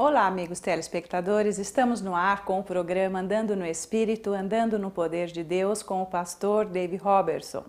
Olá, amigos telespectadores. Estamos no ar com o programa Andando no Espírito, Andando no Poder de Deus com o pastor Dave Robertson.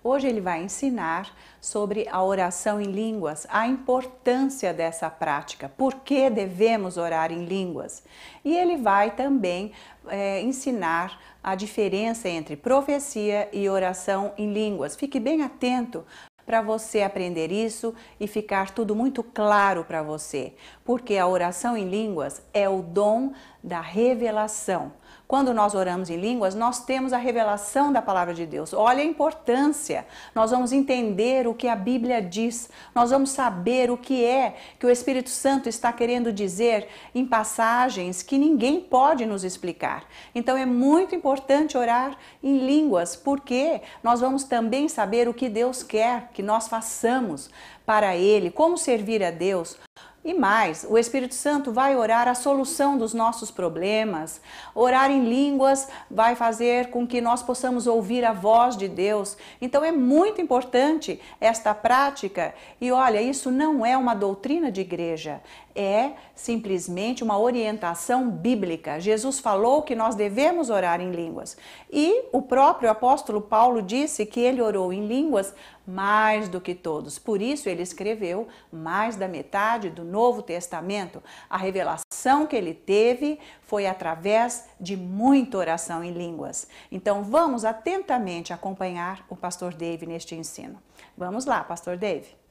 Hoje ele vai ensinar sobre a oração em línguas, a importância dessa prática, por que devemos orar em línguas. E ele vai também é, ensinar a diferença entre profecia e oração em línguas. Fique bem atento, para você aprender isso e ficar tudo muito claro para você, porque a oração em línguas é o dom da revelação. Quando nós oramos em línguas, nós temos a revelação da palavra de Deus. Olha a importância. Nós vamos entender o que a Bíblia diz. Nós vamos saber o que é que o Espírito Santo está querendo dizer em passagens que ninguém pode nos explicar. Então é muito importante orar em línguas, porque nós vamos também saber o que Deus quer que nós façamos para Ele, como servir a Deus, e mais, o Espírito Santo vai orar a solução dos nossos problemas. Orar em línguas vai fazer com que nós possamos ouvir a voz de Deus. Então é muito importante esta prática. E olha, isso não é uma doutrina de igreja, é simplesmente uma orientação bíblica. Jesus falou que nós devemos orar em línguas. E o próprio apóstolo Paulo disse que ele orou em línguas mais do que todos. Por isso ele escreveu mais da metade do Novo Testamento. A revelação que ele teve foi através de muita oração em línguas. Então vamos atentamente acompanhar o pastor Dave neste ensino. Vamos lá, pastor Dave.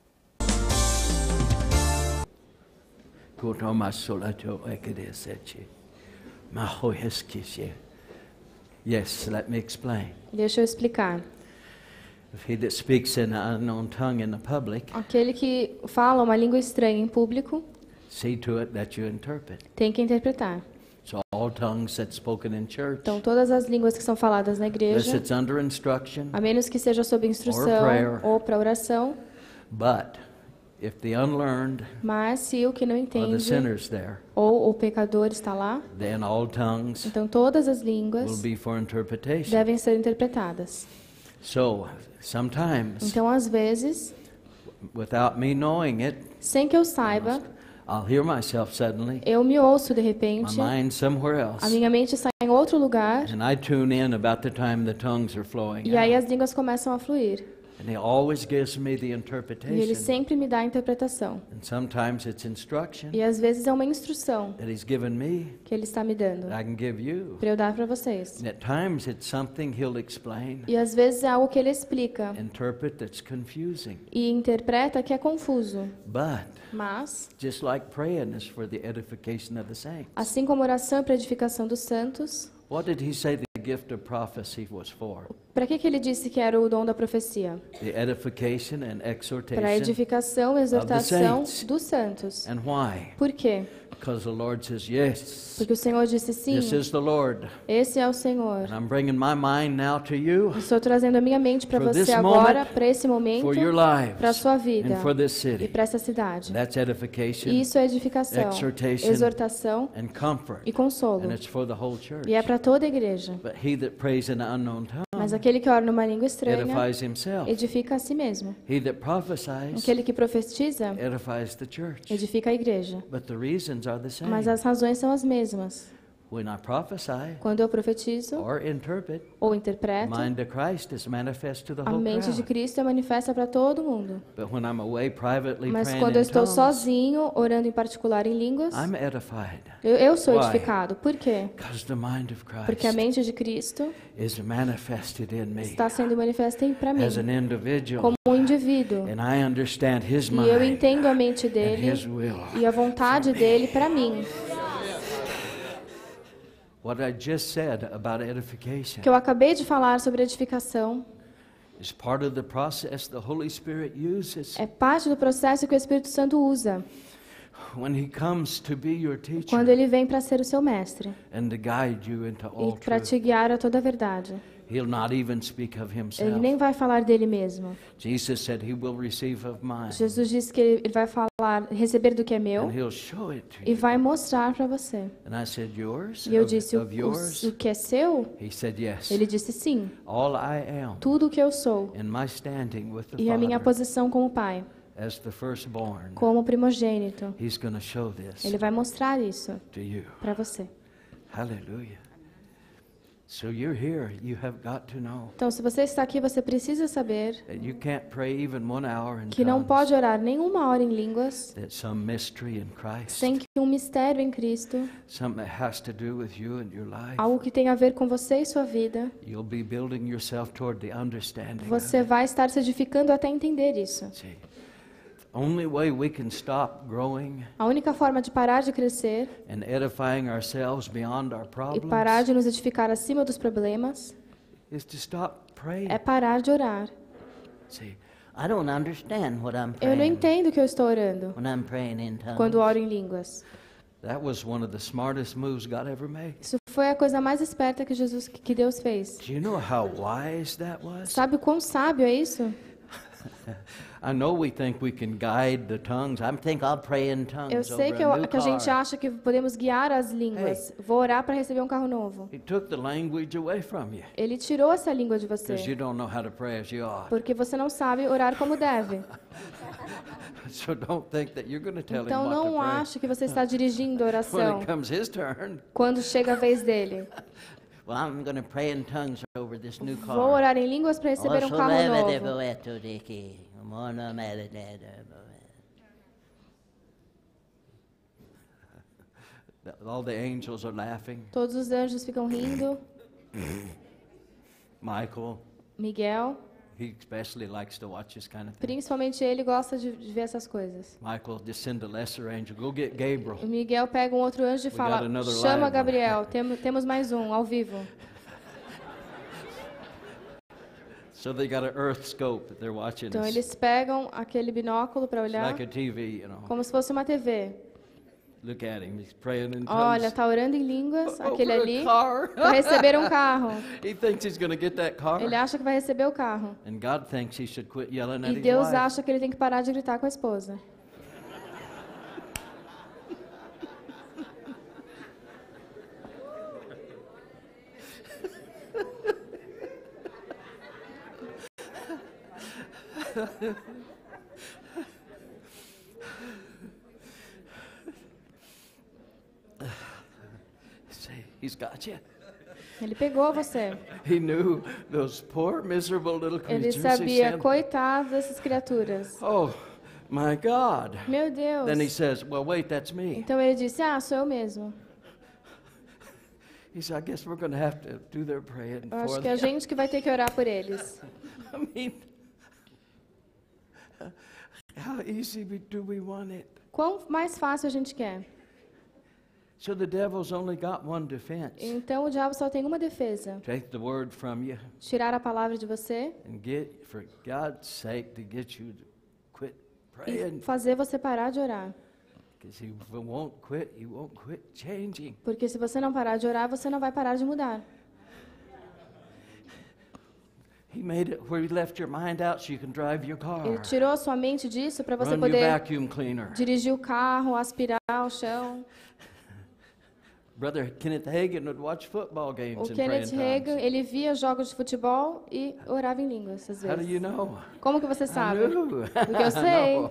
kuroma solato ekedesete. Maho heskishe. Yes, let me explain. Deixa eu explicar. Aquele que fala uma língua estranha em público. See to it that you interpret. Tem que interpretar. So all tongues that's spoken in church, então todas as línguas que são faladas na igreja. It's under instruction, a menos que seja sob instrução prayer, ou para oração. But if the unlearned Mas se o que não the entende sinners there, ou o pecador está lá, then all tongues então todas as will línguas be for interpretation. devem ser interpretadas. So sometimes, Então, às vezes, without me knowing it, sem que eu saiba, I'll hear myself suddenly, eu me ouço de my repente, mind somewhere a minha mente está em outro lugar e aí as línguas começam a fluir. And he always gives me the interpretation. E ele sempre me dá a interpretação. And sometimes it's instruction E às vezes é uma instrução that he's given me que ele está me dando I can give you. para eu dar para vocês. And at times it's something he'll explain, E às vezes é algo que ele explica interpret that's confusing. e interpreta que é confuso. But Mas, just like praying is for the edification of the saints. assim como oração é para edificação dos santos, What did he say para que, que ele disse que era o dom da profecia? Para edificação e exortação dos santos. And why? Por quê? Because the Lord says yes. Porque o Senhor disse sim. This is the Lord. Esse é o Senhor. And I'm bringing my mind now to you. Estou trazendo a minha mente para você agora, para esse momento, para a sua vida and for this city. e para essa cidade. That's edification, Isso é edificação, exhortation, exortação and comfort. e consolo. And it's for the whole church. E é para toda a igreja. But he that prays in an unknown tongue, mas aquele que ora numa língua estranha edifica a si mesmo. aquele que profetiza edifica a igreja. Mas as razões são as mesmas. When I prophesy, quando eu profetizo or interpret, ou interpreto, mind of Christ is manifest to the whole a mente crowd. de Cristo é manifesta para todo mundo. But when I'm away privately Mas quando eu estou sozinho, orando em particular em línguas, I'm edified. Eu, eu sou Why? edificado. Por quê? The mind of Christ Porque a mente de Cristo is manifested in me está sendo manifesta para mim, as an individual, como um indivíduo. And I understand his mind e eu entendo a mente dele e a vontade dele para mim que eu acabei de falar sobre edificação é parte do processo que o Espírito Santo usa. Quando ele vem para ser o seu mestre e para te guiar a toda a verdade. He'll not even speak of himself. Ele nem vai falar dele mesmo. Jesus said he will receive of mine. Jesus disse que ele vai falar, receber do que é meu. And he'll show it to e vai mostrar para você. And I said, yours? E eu disse, of, o, of o que é seu? He said, yes. Ele disse sim. All I am, Tudo o que eu sou. And my standing with the e a minha posição com o Pai. As the firstborn, como primogênito. He's show this ele vai mostrar isso para você. Aleluia. Então, se você está aqui, você precisa saber que não pode orar nenhuma hora em línguas sem que um mistério em Cristo, algo que tem a ver com você e sua vida, você vai estar se edificando até entender isso. Only way we can stop growing a única forma de parar de crescer and edifying ourselves beyond our problems e parar de nos edificar acima dos problemas is to stop praying. é parar de orar. See, I don't understand what I'm praying eu não entendo o que eu estou orando when I'm praying in tongues. quando oro em línguas. That was one of the smartest moves God ever made. Isso foi a coisa mais esperta que Jesus, que Deus fez. Do you know how wise that was? Sabe quão sábio é isso? Eu sei que, eu, que a gente acha que podemos guiar as línguas. Hey, Vou orar para receber um carro novo. Ele tirou essa língua de você. Porque você não sabe orar como deve. So don't think that you're tell então him não acho que você está dirigindo a oração. Quando chega a vez dele. Well, I'm pray in tongues over this new car. Vou orar em línguas para receber um carro novo. All the angels are laughing. Todos os anjos ficam rindo. Michael. Miguel. He especially likes to watch this kind of thing. Principalmente ele gosta de, de ver essas coisas. Michael, descend a lesser angel. Go get Gabriel. Miguel pega um outro anjo e We fala: "Chama Gabriel, Temo, temos mais um ao vivo." So they got an earth scope that they're watching. Então eles pegam aquele binóculo para olhar. Like TV, you know. Como se fosse uma TV. Look at him. He's praying in Olha, tá orando em línguas, oh, aquele ali. para receber um carro. he thinks he's gonna get that car. Ele acha que vai receber o carro. And God thinks he should quit yelling at e Deus his wife. acha que ele tem que parar de gritar com a esposa. he's got you. Ele pegou você. He knew those poor, miserable little creatures. Ele sabia, coitado dessas criaturas. Oh, my God. Meu Deus. Then he says, well, wait, that's me. Então ele disse, ah, sou eu mesmo. He said, I guess we're going to have to do their praying Eu acho que é a gente que vai ter que orar por eles. I mean, How easy do we want it? Quão mais fácil a gente quer? So the devil's only got one defense. Então o diabo só tem uma defesa. Take the word from you. Tirar a palavra de você. And get, for God's sake, to get you to quit praying. E fazer você parar de orar. Porque se você não parar de orar, você não vai parar de mudar. Ele tirou a sua mente disso para você poder dirigir o carro, aspirar o chão. Brother Kenneth Hagin would watch football games o Kenneth Hagin, ele via jogos de futebol e orava em línguas às vezes. How do you know? Como que você sabe? Porque eu sei.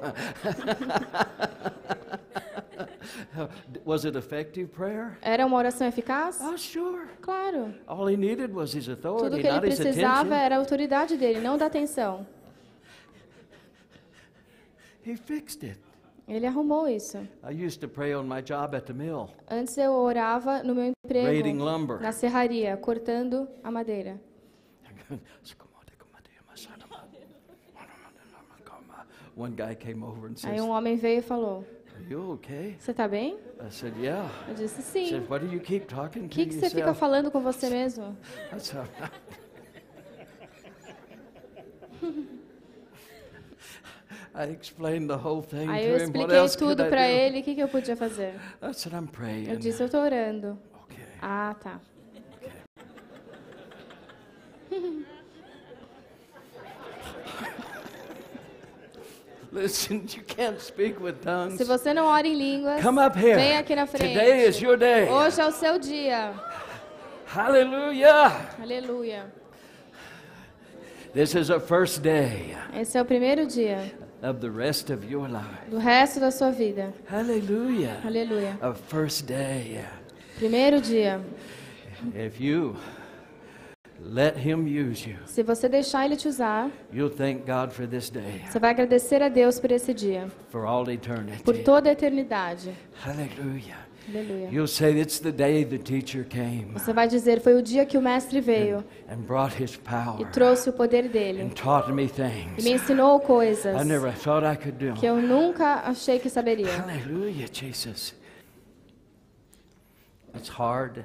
Was it effective prayer? Era uma oração eficaz? Oh, sure. Claro. All he needed was his authority, Tudo que ele precisava era a autoridade dele, não da atenção. He fixed it. Ele arrumou isso. Antes eu orava no meu emprego na serraria, cortando a madeira. Aí um homem veio e falou. Okay? Você está bem? Said, yeah. Eu disse sim. Said, What do you keep talking to que que você fica falando com você mesmo? I explained the whole thing Aí eu expliquei tudo para ele. O que, que eu podia fazer? I said, I'm praying. Eu disse, eu estou orando. Okay. Ah, tá. Okay. Listen, you can't speak with tongues. Se você não ora em línguas, Come up here. vem aqui na frente. Today is your day. Hoje é o seu dia. Aleluia. Aleluia. This is the first day. Esse é o primeiro dia. Of the rest of your life. Do resto da sua vida. Aleluia. Aleluia. A first day. Primeiro dia. If you Let him use you. Se você deixar ele te usar, You'll thank God for this day. você vai agradecer a Deus por esse dia. For all eternity. Por toda a eternidade. Aleluia. Você vai dizer foi o dia que o mestre veio and, and brought his power e trouxe o poder dele and taught me things. e me ensinou coisas I never thought I could do. que eu nunca achei que saberia. Aleluia, Jesus. É difícil.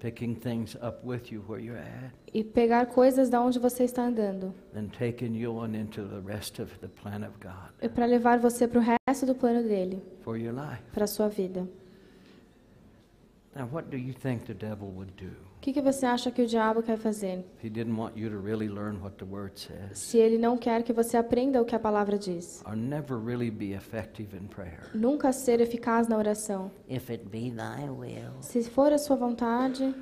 Picking things up with you where you're at. E pegar coisas da onde você está andando. And taking you on into the rest of the plan of God. E para levar você para o resto do plano dele. For your life. Para sua vida. Now what do you think the devil would do? O que, que você acha que o diabo quer fazer? Se ele não quer que você aprenda o que a palavra diz. Nunca ser eficaz na oração. Se for a sua vontade.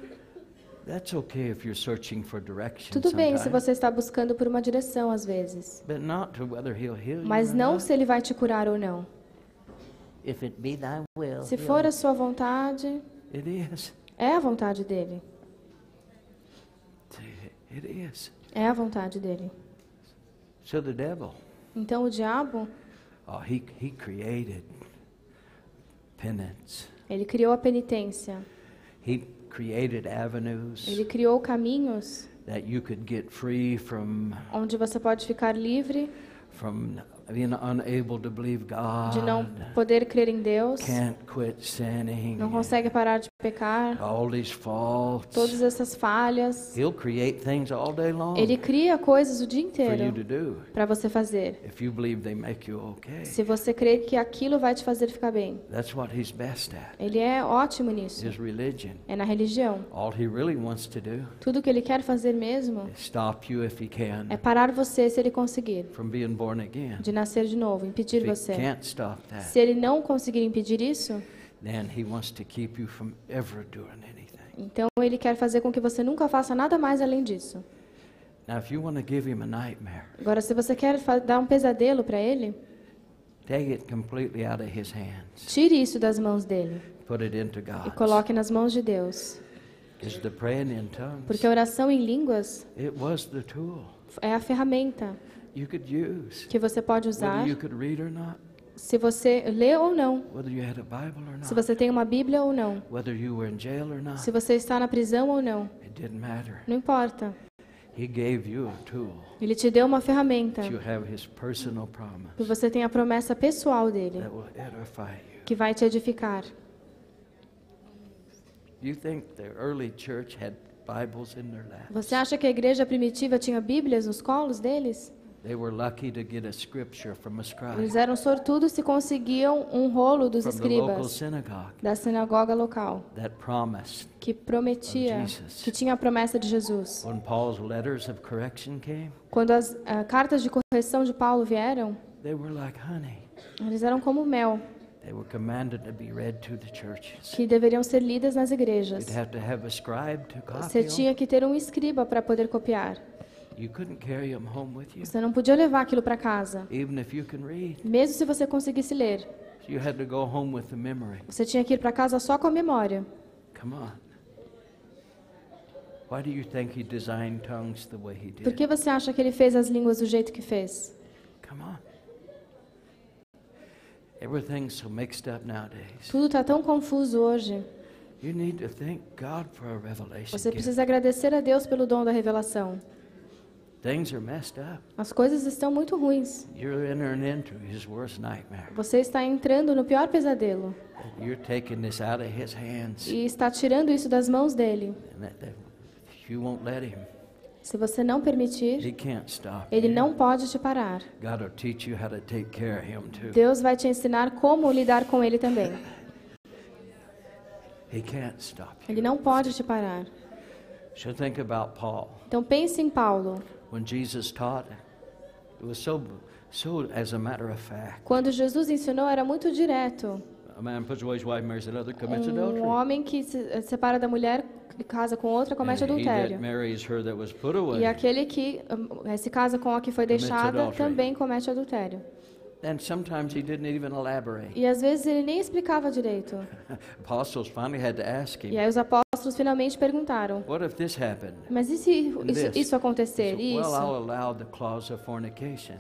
That's okay if you're searching for direction Tudo bem sometimes. se você está buscando por uma direção às vezes. But not whether he'll heal Mas não se ele vai te curar ou não. If it be thy will, se for a sua vontade, it is. é a vontade dele. It is. É a vontade dele. So the devil, então o diabo, oh, he, he created penance. Ele criou a penitência. He created avenues ele criou caminhos that you could get free from, onde você pode ficar livre from being unable to believe God, de não poder crer em Deus, can't quit sinning, não consegue parar de pecar. All these faults. Todas essas falhas. He'll create things all day long Ele cria coisas o dia inteiro para você fazer. If you believe they make you okay. Se você crê que aquilo vai te fazer ficar bem. That's what he's best at. Ele é ótimo nisso. His religion. É na religião. All he really wants to do Tudo que ele quer fazer mesmo stop you if he can. é parar você se ele conseguir From being born again. de nascer de novo, impedir if você. He can't stop that. Se ele não conseguir impedir isso, então ele quer fazer com que você nunca faça nada mais além disso. Now, if you want to give him a nightmare, Agora, se você quer dar um pesadelo para ele, take it completely out of his hands. tire isso das mãos dele Put it into God's. e coloque nas mãos de Deus. the praying in tongues, Porque a oração em línguas it was the tool. é a ferramenta you could use, que você pode usar, you could read or not, se você lê ou não, se você tem uma Bíblia ou não, se você está na prisão ou não, não importa. Ele te deu uma ferramenta que você tem a promessa pessoal dele que vai te edificar. Você acha que a igreja primitiva tinha Bíblias nos colos deles? Eles eram sortudos se conseguiam um rolo dos escribas da sinagoga local que prometia, que tinha a promessa de Jesus. Quando as uh, cartas de correção de Paulo vieram, eles eram como mel que deveriam ser lidas nas igrejas. Você tinha que ter um escriba para poder copiar. Você não podia levar aquilo para casa. Mesmo se você conseguisse ler. Você tinha que ir para casa só com a memória. Por que você acha que ele fez as línguas do jeito que fez? Tudo está tão confuso hoje. Você precisa agradecer a Deus pelo dom da revelação. As coisas estão muito ruins. Você está entrando no pior pesadelo. E está tirando isso das mãos dele. Se você não permitir, ele não pode te parar. Deus vai te ensinar como lidar com ele também. Ele não pode te parar. Então pense em Paulo when Jesus taught, it was so so as a matter of fact. Quando Jesus ensinou era muito direto. Um homem que se eh, separa da mulher e casa com outra comete adultério. E aquele que eh, se casa com a que foi deixada também comete adultério. And sometimes he didn't even elaborate. E às vezes ele nem explicava direito. Apostles finally had to ask him. E aí os apóstolos finalmente perguntaram. What if this happened? Mas e se isso, isso acontecer? So, isso. Well, allow the clause of fornication.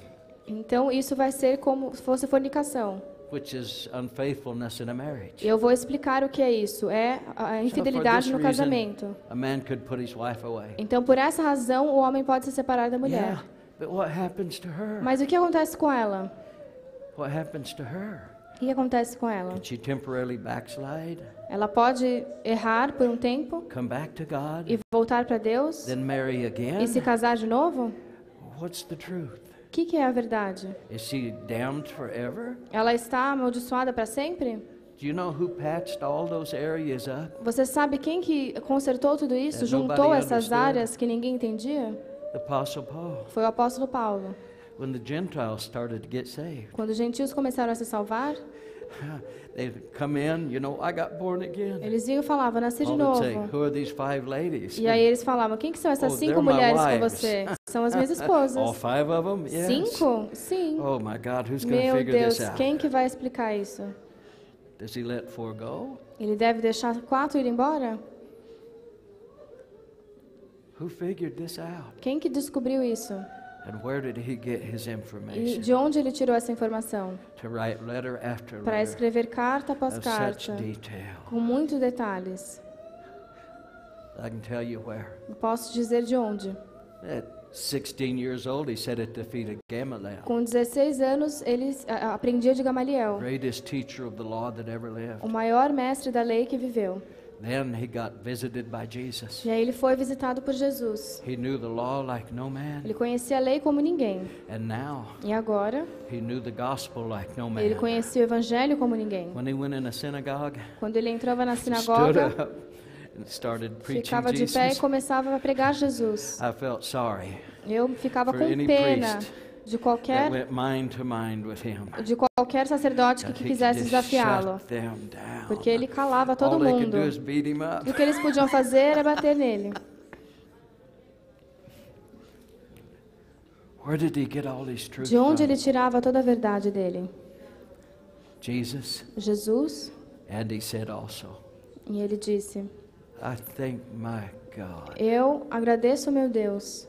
Então isso vai ser como se fosse fornicação. Which is unfaithfulness in a marriage. Eu vou explicar o que é isso. É a infidelidade so no casamento. Reason, a man could put his wife away. Então por essa razão o homem pode se separar da mulher. Yeah, but what happens to her? Mas o que acontece com ela? What happens to her? O que acontece com ela? She temporarily backslide, ela pode errar por um tempo come back to God, e voltar para Deus then marry again? e se casar de novo? What's the truth? O que, que é a verdade? Is she damned forever? Ela está amaldiçoada para sempre? Do you know who patched all those areas up? Você sabe quem que consertou tudo isso, juntou essas áreas que ninguém entendia? The Apostle Paul. Foi o apóstolo Paulo. When the Gentiles started to get saved. Quando os gentios começaram a se salvar, they come in, you know, I got born again. Eles vinham e falavam, nasci de novo. Say, Who are these five ladies? E aí eles falavam, quem que são essas oh, cinco mulheres com você? São as minhas esposas. All five of them? Yes. Cinco? Sim. Oh my God, who's Meu figure Deus, this out? quem que vai explicar isso? Does he let four go? Ele deve deixar quatro ir embora? Who figured this out? Quem que descobriu isso? E de onde ele tirou essa informação? Para escrever carta após carta, com muitos detalhes. Posso dizer de onde. Com 16 anos, ele aprendia de Gamaliel. O maior mestre da lei que viveu. Then he got visited by Jesus. E aí ele foi visitado por Jesus. He knew the law like no man. Ele conhecia a lei como ninguém. And now, e agora? He knew the gospel like no man. Ele conhecia o evangelho como ninguém. When he went in a synagogue, Quando ele entrava na sinagoga, started preaching ficava de pé Jesus. e começava a pregar Jesus. I felt sorry eu ficava com pena. Priest de qualquer de qualquer sacerdote que quisesse desafiá-lo, porque ele calava todo mundo. E o que eles podiam fazer era bater nele. De onde ele tirava toda a verdade dele? Jesus. E ele disse: Eu agradeço meu Deus.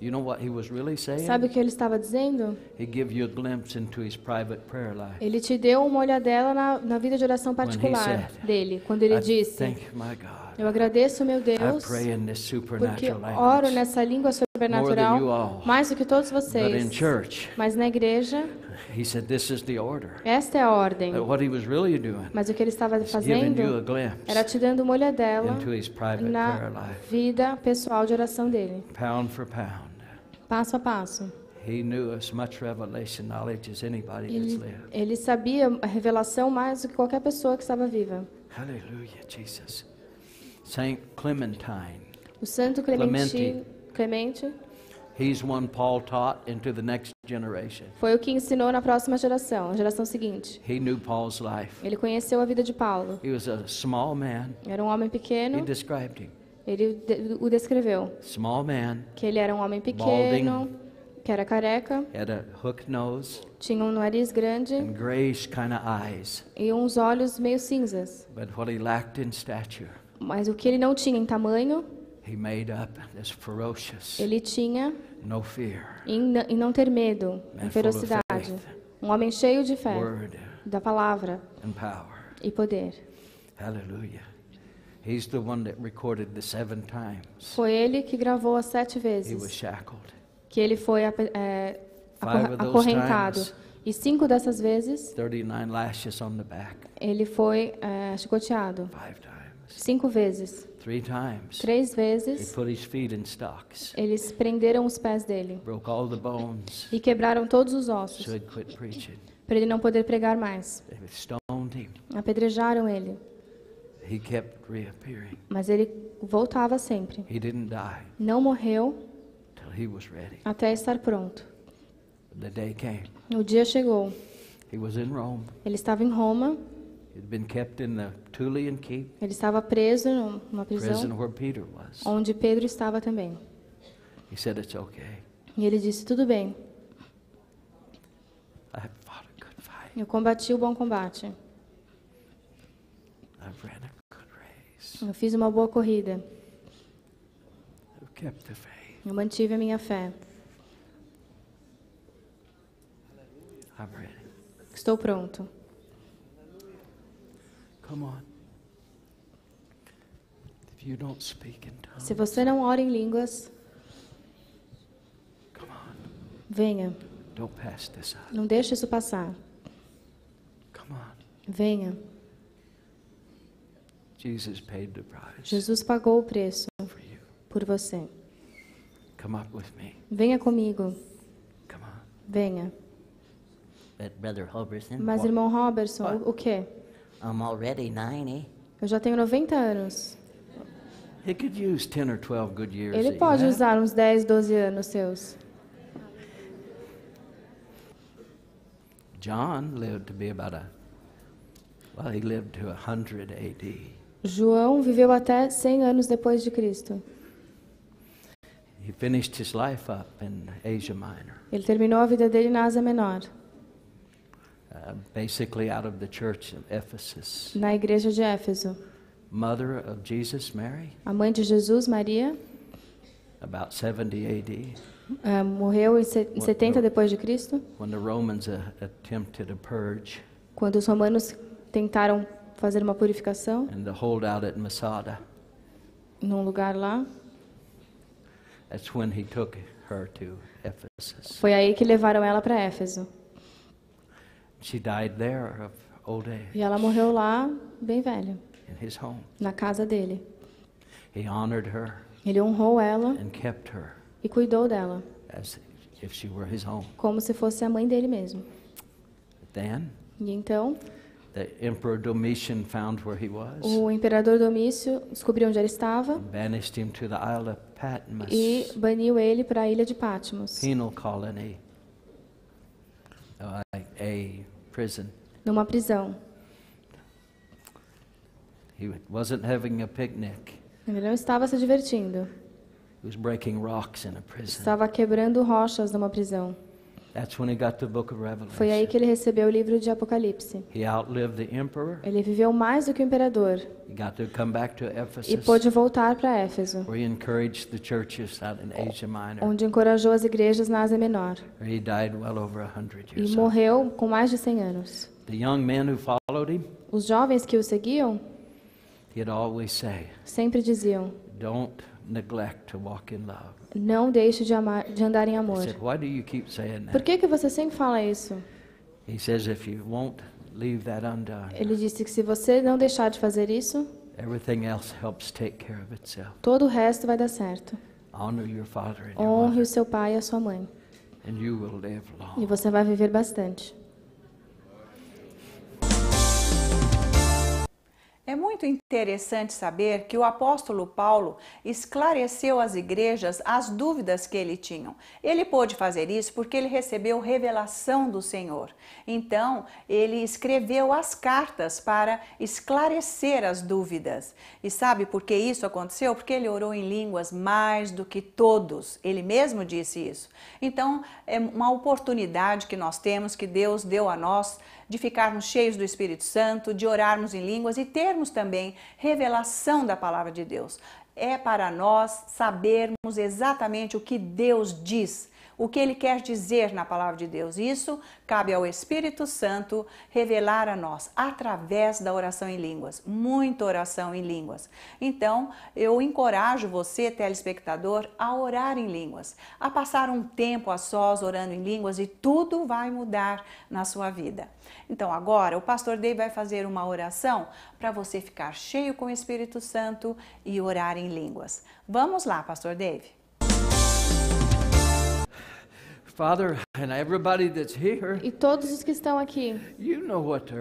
You know what he was really saying? Sabe o que ele estava dizendo? He gave you a glimpse into his private prayer life. Ele te deu uma olhadela na, na vida de oração particular said, dele, quando ele disse: thank my God. Eu agradeço, meu Deus, porque oro nessa língua sobrenatural mais do que todos vocês. Church, Mas na igreja, said, esta é a ordem. Really doing, Mas o que ele estava fazendo era te dando uma olhadela na vida pessoal de oração dele. Pound for pound passo a passo. Ele, ele sabia a revelação mais do que qualquer pessoa que estava viva. Hallelujah, Jesus. Saint Clementine. O Santo Clemente. Clemente. Foi o que ensinou na próxima geração, a geração seguinte. He knew Paul's life. Ele conheceu a vida de Paulo. He was a small man. Era um homem pequeno. He described him. Ele o descreveu. Small man. Que ele era um homem pequeno, balding, que era careca. Had a hook nose. Tinha um nariz grande. And grayish kind of eyes. E uns olhos meio cinzas. But what he lacked in stature. Mas o que ele não tinha em tamanho, he made up this ferocious. Ele tinha no fear. Em, não ter medo, em ferocidade. um homem cheio de fé, word, da palavra and power. e poder. Hallelujah. He's the one that recorded the seven times. Foi ele que gravou as sete He was vezes shackled. que ele foi é, acorrentado. E cinco dessas vezes 39 lashes on the back. ele foi é, chicoteado. Five times. Cinco vezes. Three times. Três vezes put his feet in stocks. eles prenderam os pés dele Broke all the bones. e quebraram todos os ossos para ele não poder pregar mais. Apedrejaram ele. He kept reappearing. Mas ele voltava sempre. He didn't die Não morreu till he was ready. até estar pronto. The day came. O dia chegou. He was in Rome. Ele estava em Roma. He'd been kept in the Tullian keep, Ele estava preso numa prisão prison where Peter was. onde Pedro estava também. He said, "It's okay. E ele disse: Tudo bem, I fought a good fight. eu combati o bom combate. I've eu fiz uma boa corrida. Eu mantive a minha fé. Estou pronto. Se você não ora em línguas, venha. Não deixe isso passar. Venha. Jesus pagou o preço por você. Venha comigo. Venha. Mas, irmão Robertson, o, o quê? Eu já tenho 90 anos. Ele pode usar uns 10, 12 anos seus. John lived to be about a well, he lived to 100 AD. João viveu até 100 anos depois de Cristo. Ele terminou a vida dele na Ásia Menor. Uh, basically out of the church of Ephesus. Na igreja de Éfeso. Mother of Jesus, Mary. A mãe de Jesus, Maria. About 70 AD. Uh, morreu em 70 depois de Cristo. When the Romans uh, attempted a purge. Quando os romanos tentaram fazer uma purificação and the at Masada. Num lugar lá. That's when he took her to Ephesus. Foi aí que levaram ela para Éfeso. She died there of old age. E ela morreu lá bem velha. In his home. Na casa dele. He honored her. Ele honrou ela. And kept her. E cuidou dela. As if she were his Como se fosse a mãe dele mesmo. then, e então, The Emperor Domitian found where he was. O imperador Domício descobriu onde ele estava. Banished him to the Isle of Patmos. E baniu ele para a ilha de Patmos. Penal colony. Uh, a prison. Numa prisão. He wasn't having a picnic. Ele não estava se divertindo. He was breaking rocks in a prison. Estava quebrando rochas numa prisão. Foi aí que ele recebeu o livro de Apocalipse. Ele viveu mais do que o imperador. E pôde voltar para Éfeso. Onde encorajou as igrejas na Ásia Menor. E morreu com mais de 100 anos. Os jovens que o seguiam. Sempre diziam. Don't neglect to walk in love. Não deixe de, amar, de andar em amor. said, Por que, que você sempre fala isso? says, undone, Ele disse que se você não deixar de fazer isso, else helps take care of todo o resto vai dar certo. Honre o seu pai e a sua mãe. E você vai viver bastante. É muito interessante saber que o apóstolo Paulo esclareceu às igrejas as dúvidas que ele tinha. Ele pôde fazer isso porque ele recebeu revelação do Senhor. Então, ele escreveu as cartas para esclarecer as dúvidas. E sabe por que isso aconteceu? Porque ele orou em línguas mais do que todos. Ele mesmo disse isso. Então, é uma oportunidade que nós temos, que Deus deu a nós de ficarmos cheios do Espírito Santo, de orarmos em línguas e termos também revelação da palavra de Deus. É para nós sabermos exatamente o que Deus diz o que ele quer dizer na palavra de Deus. Isso cabe ao Espírito Santo revelar a nós através da oração em línguas, muita oração em línguas. Então, eu encorajo você, telespectador, a orar em línguas, a passar um tempo a sós orando em línguas e tudo vai mudar na sua vida. Então, agora o pastor Dei vai fazer uma oração para você ficar cheio com o Espírito Santo e orar em línguas. Vamos lá, pastor Dave. Father, and everybody that's here, e todos os que estão aqui. You know what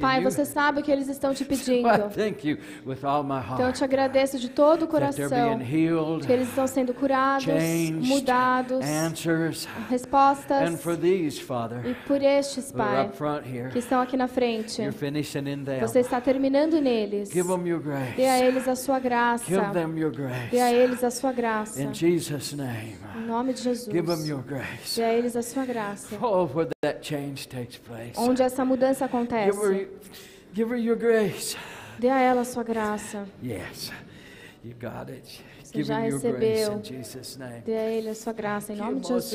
Pai, you. você sabe o que eles estão te pedindo. So thank you with all my heart, então eu te agradeço de todo o coração healed, que eles estão sendo curados, changed, mudados, answers, respostas. And for these, Father, e por estes, Pai, here, que estão aqui na frente. You're finishing in them. Você está terminando neles. Give them your grace. Dê a eles a sua graça. Give them your grace. Dê a eles a sua graça. In Jesus name. Em nome de Jesus. Give them your grace a é eles a sua graça. Oh, where that change takes place. Onde essa mudança acontece. Give her, give her your grace. Dê a ela a sua graça. Yes. You got it. Você já recebeu. Dê a ele a sua graça em nome de Jesus.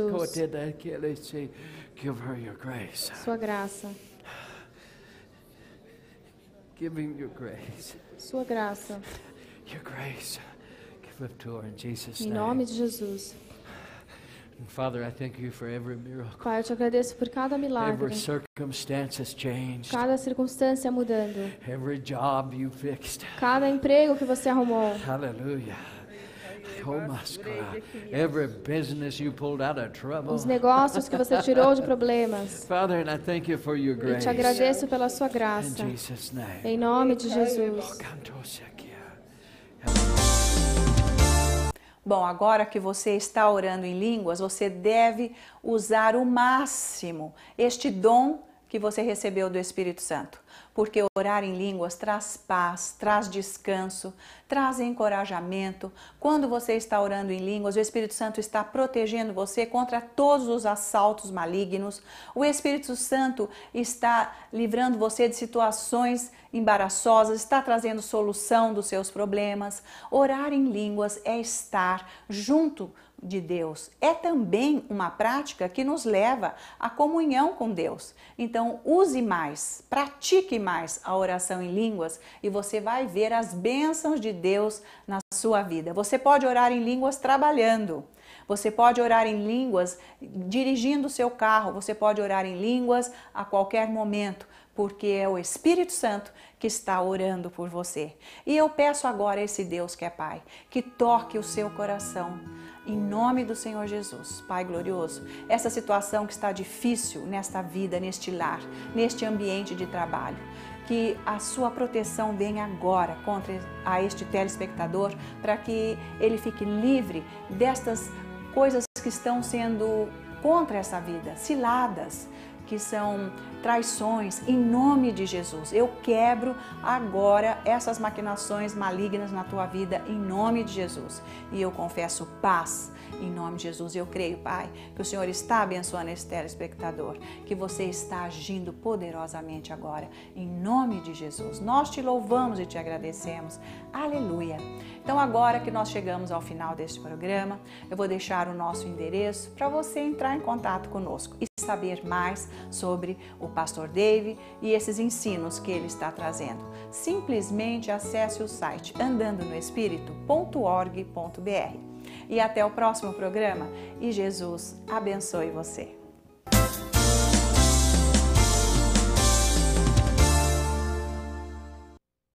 Give her your grace. Sua graça. Give him your grace. Sua graça. Your grace. Give it to her in Jesus name. Em nome de Jesus. Father, I thank you for every miracle. Pai, eu te agradeço por cada milagre. Every circumstance has changed. Cada circunstância é mudando. Every job you fixed. Cada emprego que você arrumou. Hallelujah. Os negócios que você tirou de problemas. Father, and I thank you for your grace. Eu te agradeço pela sua graça. Em nome de Jesus. Bom, agora que você está orando em línguas, você deve usar o máximo este dom que você recebeu do Espírito Santo porque orar em línguas traz paz, traz descanso, traz encorajamento. Quando você está orando em línguas, o Espírito Santo está protegendo você contra todos os assaltos malignos. O Espírito Santo está livrando você de situações embaraçosas, está trazendo solução dos seus problemas. Orar em línguas é estar junto de Deus. É também uma prática que nos leva à comunhão com Deus. Então, use mais, pratique mais a oração em línguas e você vai ver as bênçãos de Deus na sua vida. Você pode orar em línguas trabalhando. Você pode orar em línguas dirigindo o seu carro, você pode orar em línguas a qualquer momento, porque é o Espírito Santo que está orando por você. E eu peço agora a esse Deus que é Pai, que toque o seu coração em nome do Senhor Jesus. Pai glorioso, essa situação que está difícil nesta vida, neste lar, neste ambiente de trabalho, que a sua proteção venha agora contra a este telespectador, para que ele fique livre destas coisas que estão sendo contra essa vida, ciladas, que são traições, em nome de Jesus. Eu quebro agora essas maquinações malignas na tua vida, em nome de Jesus. E eu confesso paz, em nome de Jesus. Eu creio, Pai, que o Senhor está abençoando esse telespectador, que você está agindo poderosamente agora, em nome de Jesus. Nós te louvamos e te agradecemos. Aleluia! Então, agora que nós chegamos ao final deste programa, eu vou deixar o nosso endereço para você entrar em contato conosco e saber mais sobre o pastor Dave e esses ensinos que ele está trazendo. Simplesmente acesse o site andandonoespírito.org.br. E até o próximo programa e Jesus abençoe você.